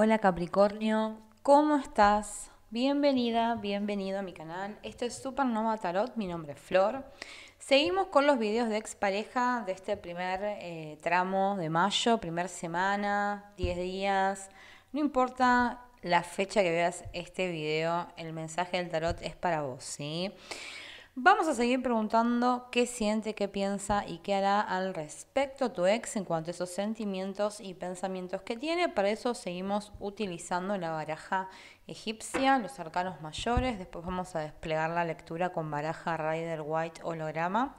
Hola Capricornio, ¿cómo estás? Bienvenida, bienvenido a mi canal. Este es Supernova Tarot, mi nombre es Flor. Seguimos con los videos de expareja de este primer eh, tramo de mayo, primer semana, 10 días. No importa la fecha que veas este video, el mensaje del tarot es para vos, ¿sí? Vamos a seguir preguntando qué siente, qué piensa y qué hará al respecto tu ex en cuanto a esos sentimientos y pensamientos que tiene. Para eso seguimos utilizando la baraja egipcia, los arcanos mayores. Después vamos a desplegar la lectura con baraja Rider White holograma.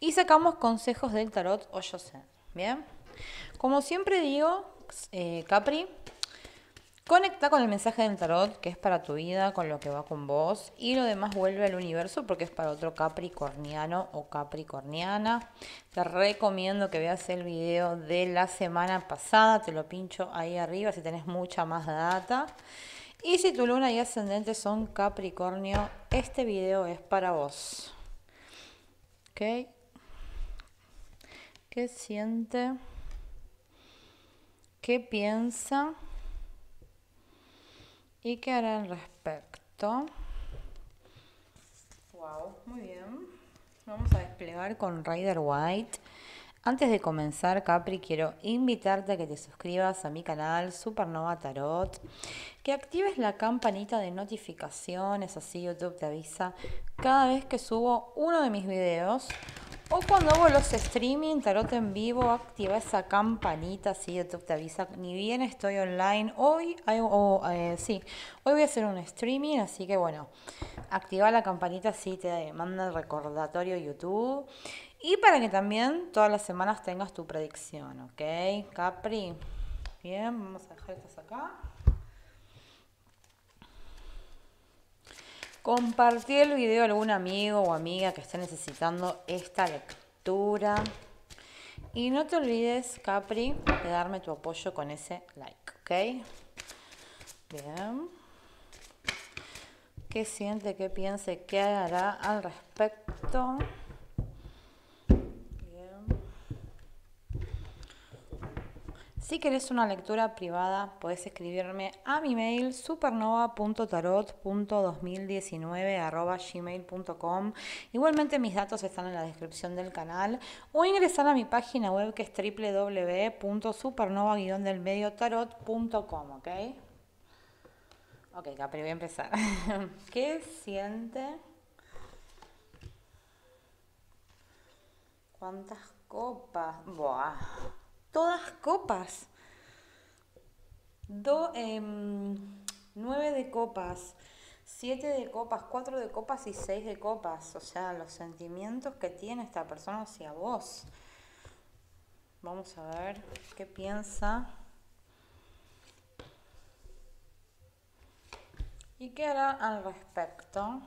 Y sacamos consejos del tarot o sé. Bien. Como siempre digo, eh, Capri, Conecta con el mensaje del tarot, que es para tu vida, con lo que va con vos, y lo demás vuelve al universo porque es para otro capricorniano o capricorniana. Te recomiendo que veas el video de la semana pasada, te lo pincho ahí arriba si tenés mucha más data. Y si tu luna y ascendente son capricornio, este video es para vos. ¿Qué siente? ¿Qué piensa? ¿Y qué hará al respecto? Wow, muy bien. Vamos a desplegar con Rider White. Antes de comenzar, Capri, quiero invitarte a que te suscribas a mi canal Supernova Tarot, que actives la campanita de notificaciones, así YouTube te avisa cada vez que subo uno de mis videos o cuando hago los streaming, tarot en vivo, activa esa campanita, si YouTube te avisa, ni bien estoy online. Hoy, o, eh, sí, hoy voy a hacer un streaming, así que bueno, activa la campanita si te manda el recordatorio YouTube. Y para que también todas las semanas tengas tu predicción, ¿ok? Capri. Bien, vamos a dejar estas acá. Compartí el video a algún amigo o amiga que esté necesitando esta lectura. Y no te olvides, Capri, de darme tu apoyo con ese like, ¿ok? Bien. ¿Qué siente? ¿Qué piensa? ¿Qué hará al respecto? Si querés una lectura privada, puedes escribirme a mi mail supernova.tarot.2019.gmail.com Igualmente mis datos están en la descripción del canal o ingresar a mi página web que es wwwsupernova delmediotarotcom ¿ok? Ok, Capri, voy a empezar. ¿Qué siente? ¿Cuántas copas? Buah todas copas. Do, em, nueve de copas, siete de copas, cuatro de copas y seis de copas. O sea, los sentimientos que tiene esta persona hacia vos. Vamos a ver qué piensa. ¿Y qué hará al respecto?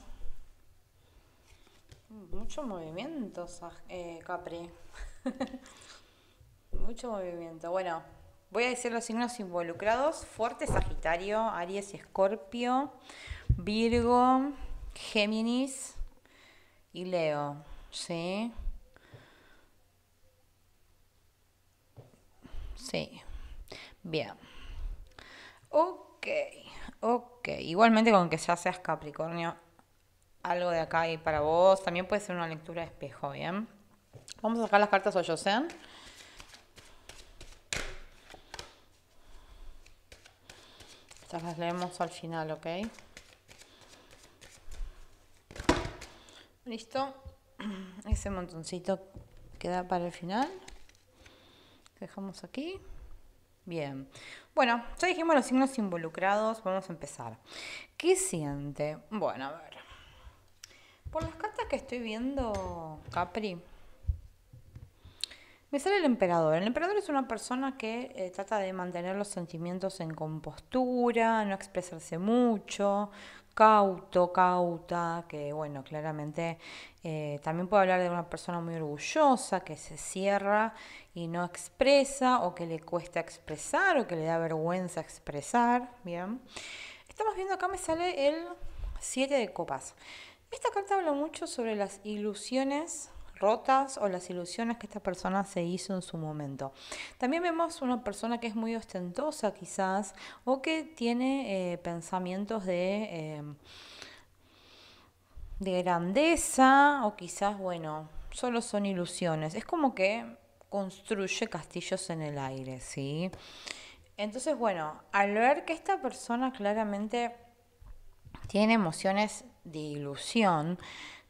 Mucho movimientos eh, Capri. Mucho movimiento. Bueno, voy a decir los signos involucrados. Fuerte Sagitario, Aries y Escorpio, Virgo, Géminis y Leo. ¿Sí? Sí. Bien. Ok, ok. Igualmente con que ya seas Capricornio, algo de acá y para vos. También puede ser una lectura de espejo, ¿bien? Vamos a sacar las cartas Hoyosen. las leemos al final, ¿ok? Listo. Ese montoncito queda para el final. Dejamos aquí. Bien. Bueno, ya dijimos los signos involucrados. Vamos a empezar. ¿Qué siente? Bueno, a ver. Por las cartas que estoy viendo, Capri, me sale el emperador. El emperador es una persona que eh, trata de mantener los sentimientos en compostura, no expresarse mucho, cauto, cauta, que bueno, claramente eh, también puedo hablar de una persona muy orgullosa que se cierra y no expresa o que le cuesta expresar o que le da vergüenza expresar. Bien. Estamos viendo acá me sale el siete de copas. Esta carta habla mucho sobre las ilusiones rotas o las ilusiones que esta persona se hizo en su momento. También vemos una persona que es muy ostentosa quizás o que tiene eh, pensamientos de, em, de grandeza o quizás, bueno, solo son ilusiones. Es como que construye castillos en el aire, ¿sí? Entonces, bueno, al ver que esta persona claramente tiene emociones de ilusión,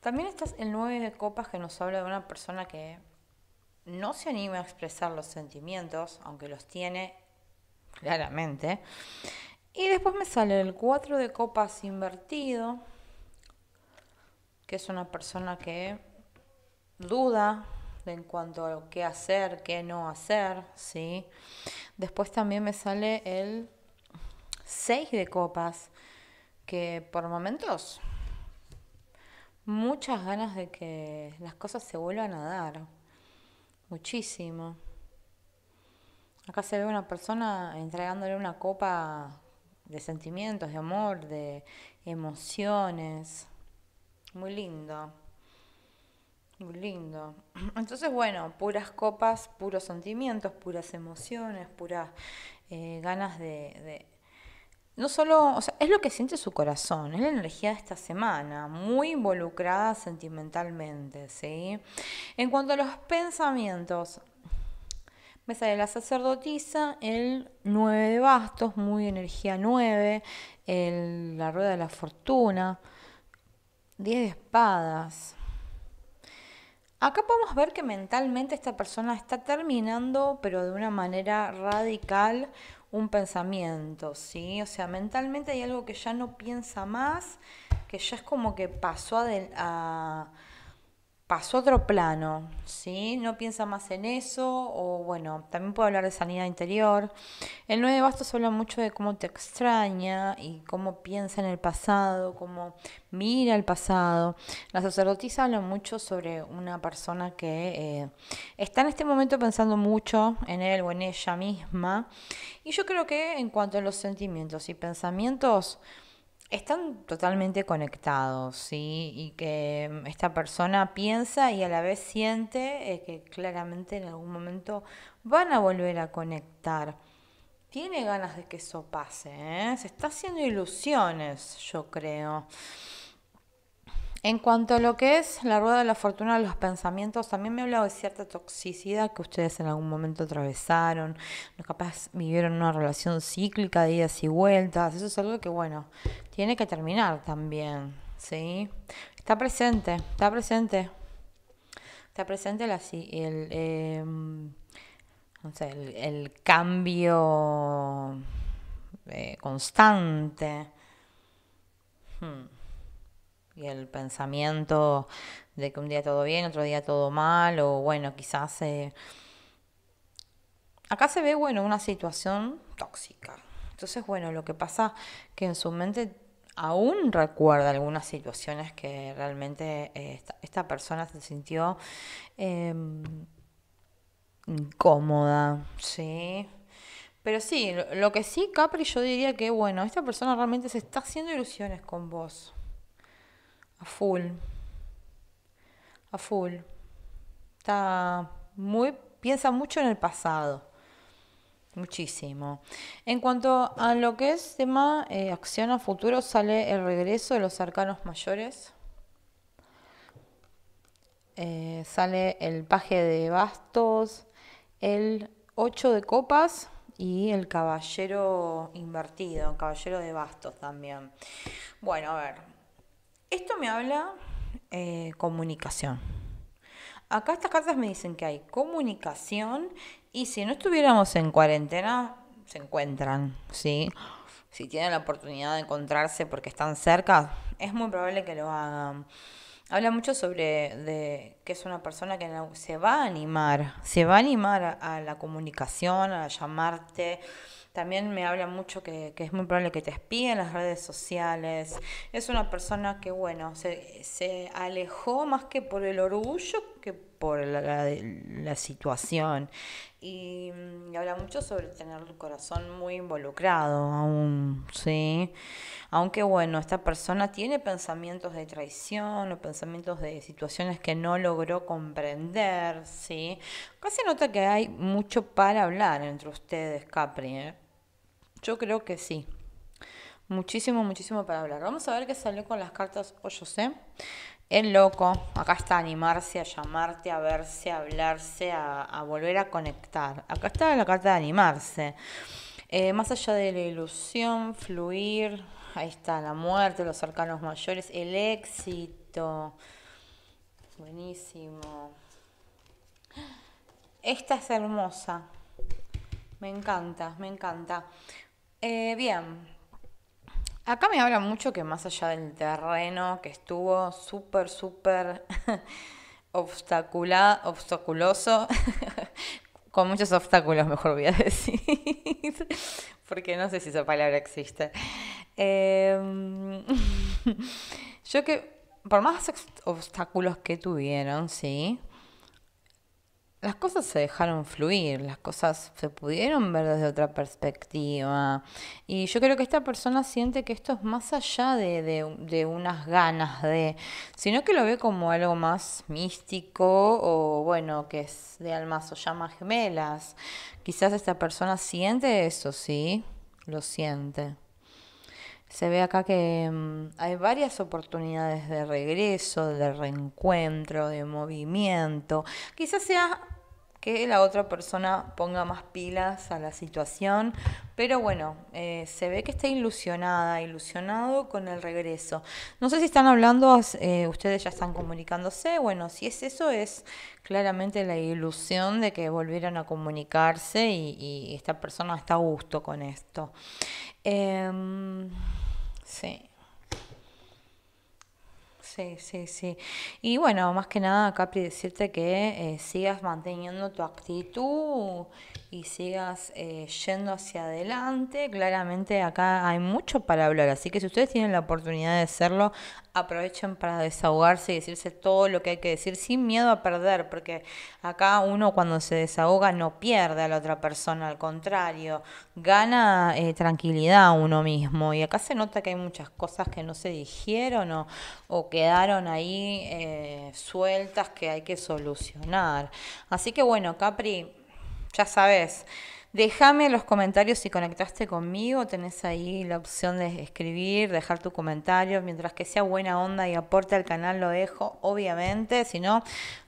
también está el 9 de copas que nos habla de una persona que no se anima a expresar los sentimientos, aunque los tiene claramente. Y después me sale el 4 de copas invertido, que es una persona que duda en cuanto a qué hacer, qué no hacer, ¿sí? Después también me sale el 6 de copas, que por momentos muchas ganas de que las cosas se vuelvan a dar. Muchísimo. Acá se ve una persona entregándole una copa de sentimientos, de amor, de emociones. Muy lindo. Muy lindo. Entonces, bueno, puras copas, puros sentimientos, puras emociones, puras eh, ganas de, no solo, o sea, es lo que siente su corazón, es la energía de esta semana, muy involucrada sentimentalmente, ¿sí? En cuanto a los pensamientos, me sale la sacerdotisa, el 9 de bastos, muy energía 9, la rueda de la fortuna, 10 de espadas. Acá podemos ver que mentalmente esta persona está terminando, pero de una manera radical, un pensamiento, ¿sí? O sea, mentalmente hay algo que ya no piensa más, que ya es como que pasó a, a pasó a otro plano, ¿sí? No piensa más en eso, o bueno, también puedo hablar de sanidad interior. El 9 de bastos habla mucho de cómo te extraña y cómo piensa en el pasado, cómo mira el pasado. La sacerdotisa habla mucho sobre una persona que eh, está en este momento pensando mucho en él o en ella misma. Y yo creo que en cuanto a los sentimientos y pensamientos, están totalmente conectados, ¿sí? Y que mm, esta persona piensa y a la vez siente eh, que claramente en algún momento van a volver a conectar. Tiene ganas de que eso pase, ¿eh? Se está haciendo ilusiones, yo creo. En cuanto a lo que es la rueda de la fortuna de los pensamientos, también me he hablado de cierta toxicidad que ustedes en algún momento atravesaron, no capaz vivieron una relación cíclica de idas y vueltas, eso es algo que bueno, tiene que terminar también, ¿sí? Está presente, está presente, está presente la, em, el, el, cambio eh, constante. Hmm y el pensamiento de que un día todo bien, otro día todo mal, o bueno, quizás... Eh, acá se ve, bueno, una situación tóxica. Entonces, bueno, lo que pasa que en su mente aún recuerda algunas situaciones que realmente eh, esta, persona se sintió em, incómoda, ¿sí? Pero sí, lo que sí, Capri, yo diría que, bueno, esta persona realmente se está haciendo ilusiones con vos a full, a full. Está muy, piensa mucho en el pasado, muchísimo. En cuanto a lo que es tema eh, acción a futuro, sale el regreso de los arcanos mayores. Eh, sale el paje de bastos, el 8 de copas y el caballero invertido, caballero de bastos también. Bueno, a ver, esto me habla eh, comunicación. Acá estas cartas me dicen que hay comunicación y si no estuviéramos en cuarentena, se encuentran, ¿sí? Si tienen la oportunidad de encontrarse porque están cerca, es muy probable que lo hagan. Habla mucho sobre de, que es una persona que se va a animar, se va a animar a la comunicación, a llamarte, también me habla mucho que, es muy probable que te espíen las redes sociales. Es una persona que, bueno, se, alejó más que por el orgullo que por la, situación. Y, mm, habla mucho sobre tener el corazón muy involucrado aún, ¿sí? Aunque bueno, esta persona tiene pensamientos de traición o pensamientos de situaciones que no logró comprender, ¿sí? Casi nota que hay mucho para hablar entre ustedes, Capri, ¿eh? Yo creo que sí. Muchísimo, muchísimo para hablar. Vamos a ver qué salió con las cartas Oh, yo sé. El loco, acá está animarse, a llamarte, a verse, a hablarse, a, volver a conectar. Acá está la carta de animarse. Eh, más allá de la ilusión, fluir, ahí está la muerte, los arcanos mayores, el éxito. Buenísimo. Esta es hermosa. Me encanta, me encanta. Eh, bien. Acá me habla mucho que más allá del terreno que estuvo súper, súper obstaculoso, con muchos obstáculos, mejor voy a decir, porque no sé si esa palabra existe. Eh, yo que, por más obstáculos que tuvieron, sí, las cosas se dejaron fluir, las cosas se pudieron ver desde otra perspectiva. Y yo creo que esta persona siente que esto es más allá de, de, de unas ganas de, sino que lo ve como algo más místico o bueno, que es de almas o llamas gemelas. Quizás esta persona siente eso, ¿sí? Lo siente se ve acá que mm, hay varias oportunidades de regreso, de reencuentro, de movimiento. Quizás sea que la otra persona ponga más pilas a la situación, pero bueno, eh, se ve que está ilusionada, ilusionado con el regreso. No sé si están hablando, eh, ustedes ya están comunicándose, bueno, si es eso es claramente la ilusión de que volvieran a comunicarse y, esta persona está a gusto con esto. Em, Sí. Sí, sí, sí. Y bueno, más que nada, Capri, decirte que eh, sigas manteniendo tu actitud y sigas eh, yendo hacia adelante. Claramente acá hay mucho para hablar, así que si ustedes tienen la oportunidad de hacerlo, aprovechen para desahogarse y decirse todo lo que hay que decir sin miedo a perder, porque acá uno cuando se desahoga no pierde a la otra persona, al contrario, gana eh, tranquilidad uno mismo. Y acá se nota que hay muchas cosas que no se dijeron o, quedaron ahí eh, sueltas que hay que solucionar. Así que bueno, Capri, ya sabes. Déjame los comentarios si conectaste conmigo, tenés ahí la opción de escribir, dejar tu comentario, mientras que sea buena onda y aporte al canal lo dejo, obviamente, si no,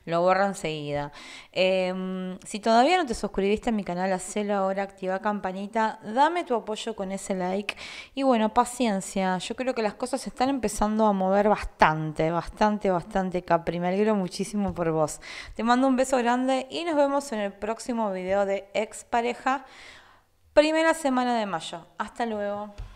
lo borro enseguida. Em, si todavía no te suscribiste a mi canal, hacelo ahora, activa campanita, dame tu apoyo con ese like. Y bueno, paciencia, yo creo que las cosas se están empezando a mover bastante, bastante, bastante, Capri. Me alegro muchísimo por vos. Te mando un beso grande y nos vemos en el próximo video de Expareja, primera semana de mayo. Hasta luego.